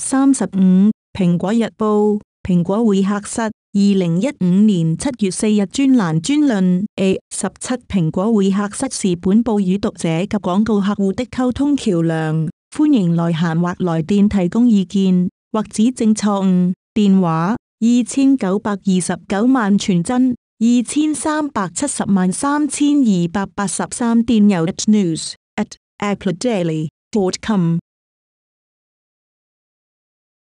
三十五苹果日报苹果会客室二零一五年七月四日专栏专论 A 十七苹果会客室是本报与读者及广告客户的沟通桥梁，欢迎来函或来电提供意见或指正错误。电话二千九百二十九万传真二千三百七十万三千二百八十三。电邮 at news at apple daily dot com